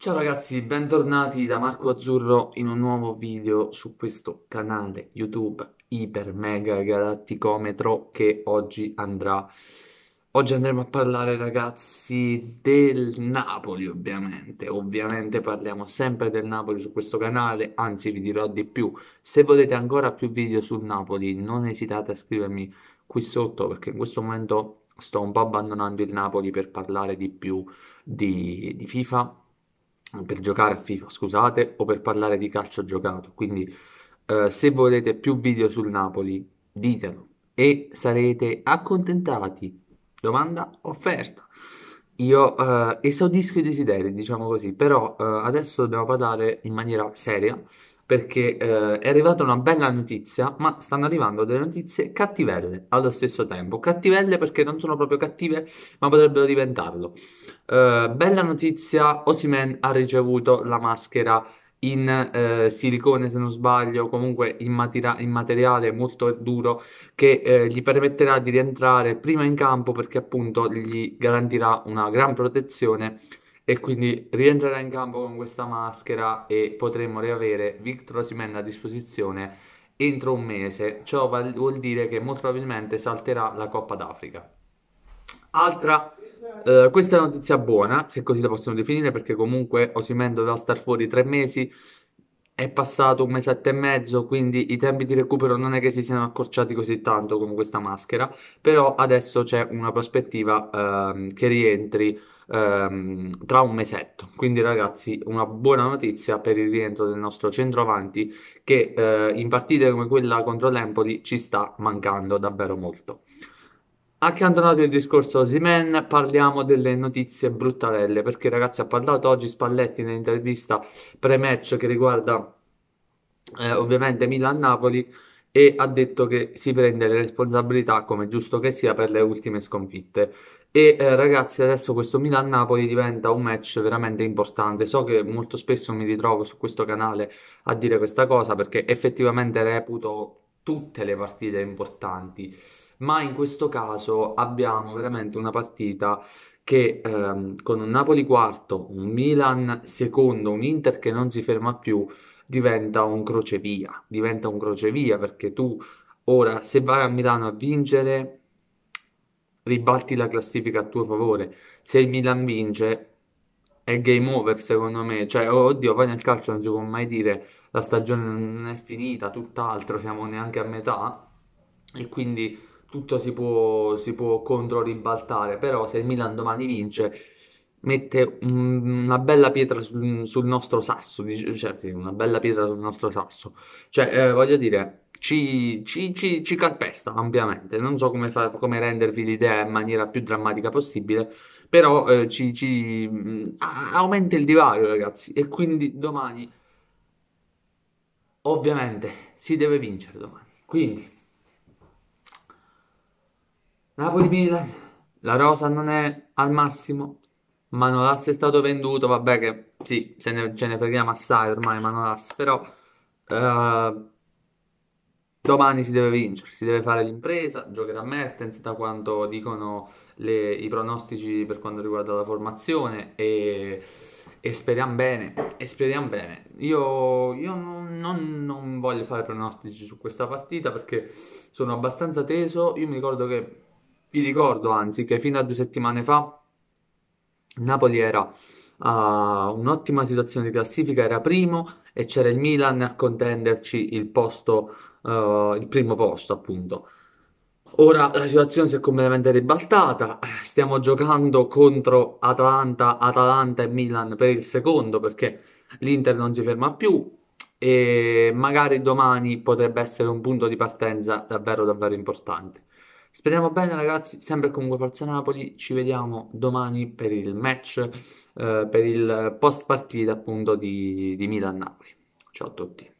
Ciao ragazzi, bentornati da Marco Azzurro in un nuovo video su questo canale YouTube iper mega galatticometro che oggi andrà... Oggi andremo a parlare ragazzi del Napoli ovviamente, ovviamente parliamo sempre del Napoli su questo canale, anzi vi dirò di più, se volete ancora più video sul Napoli non esitate a scrivermi qui sotto perché in questo momento sto un po' abbandonando il Napoli per parlare di più di, di FIFA per giocare a FIFA, scusate, o per parlare di calcio giocato. Quindi eh, se volete più video sul Napoli, ditelo e sarete accontentati. Domanda offerta. Io eh, esaudisco i desideri, diciamo così, però eh, adesso dobbiamo parlare in maniera seria perché eh, è arrivata una bella notizia, ma stanno arrivando delle notizie cattivelle allo stesso tempo. Cattivelle perché non sono proprio cattive, ma potrebbero diventarlo. Eh, bella notizia, Osimen ha ricevuto la maschera in eh, silicone se non sbaglio, comunque in, matira- in materiale molto duro che eh, gli permetterà di rientrare prima in campo perché appunto gli garantirà una gran protezione e quindi rientrerà in campo con questa maschera e potremo riavere Victor Osimhen a disposizione entro un mese. Ciò vuol dire che molto probabilmente salterà la Coppa d'Africa. Altra, eh, questa è una notizia buona, se così la possiamo definire, perché comunque Osimhen doveva star fuori tre mesi, è passato un mesetto e mezzo, quindi i tempi di recupero non è che si siano accorciati così tanto con questa maschera, però adesso c'è una prospettiva ehm, che rientri ehm, tra un mesetto. Quindi ragazzi, una buona notizia per il rientro del nostro centroavanti che eh, in partite come quella contro l'Empoli ci sta mancando davvero molto. Accantonato ah, il discorso Osimen, parliamo delle notizie bruttarelle, perché ragazzi ha parlato oggi Spalletti nell'intervista pre-match che riguarda eh, ovviamente Milan-Napoli e ha detto che si prende le responsabilità, come giusto che sia, per le ultime sconfitte. E eh, ragazzi, adesso questo Milan-Napoli diventa un match veramente importante. So che molto spesso mi ritrovo su questo canale a dire questa cosa perché effettivamente reputo tutte le partite importanti ma in questo caso abbiamo veramente una partita che ehm, con un Napoli quarto, un Milan secondo, un Inter che non si ferma più, diventa un crocevia, diventa un crocevia perché tu ora se vai a Milano a vincere ribalti la classifica a tuo favore, se il Milan vince è game over secondo me, cioè oddio poi nel calcio non si può mai dire la stagione non è finita, tutt'altro, siamo neanche a metà e quindi tutto si può, si può controribaltare, però se il Milan domani vince mette un, una bella pietra sul, sul nostro sasso, cioè, sì, una bella pietra sul nostro sasso, cioè eh, voglio dire ci, ci, ci, ci, calpesta ampiamente, non so come, fa, come, rendervi l'idea in maniera più drammatica possibile, però eh, ci, mh, mm, aumenta il divario ragazzi e quindi domani ovviamente si deve vincere domani, quindi Napoli Milan, la rosa non è al massimo. Manolas è stato venduto, vabbè che sì, se ne, ce ne freghiamo assai ormai Manolas, però uh, domani si deve vincere, si deve fare l'impresa, giocherà Mertens da quanto dicono le, i pronostici per quanto riguarda la formazione e, e speriamo bene, e speriamo bene. Io, io non, non, non voglio fare pronostici su questa partita perché sono abbastanza teso, io mi ricordo che vi ricordo anzi che fino a due settimane fa Napoli era uh, un'ottima situazione di classifica, era primo e c'era il Milan a contenderci il posto, uh, il primo posto appunto. Ora la situazione si è completamente ribaltata, stiamo giocando contro Atalanta, Atalanta e Milan per il secondo perché l'Inter non si ferma più e magari domani potrebbe essere un punto di partenza davvero davvero importante. Speriamo bene ragazzi, sempre comunque Forza Napoli, ci vediamo domani per il match, eh, per il post partita appunto di, di Milan-Napoli. Ciao a tutti.